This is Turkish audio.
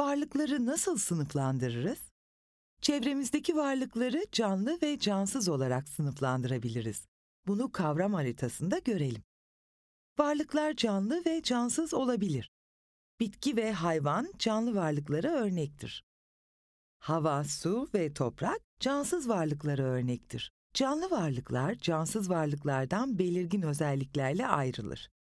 Varlıkları nasıl sınıflandırırız? Çevremizdeki varlıkları canlı ve cansız olarak sınıflandırabiliriz. Bunu kavram haritasında görelim. Varlıklar canlı ve cansız olabilir. Bitki ve hayvan canlı varlıklara örnektir. Hava, su ve toprak cansız varlıklara örnektir. Canlı varlıklar cansız varlıklardan belirgin özelliklerle ayrılır.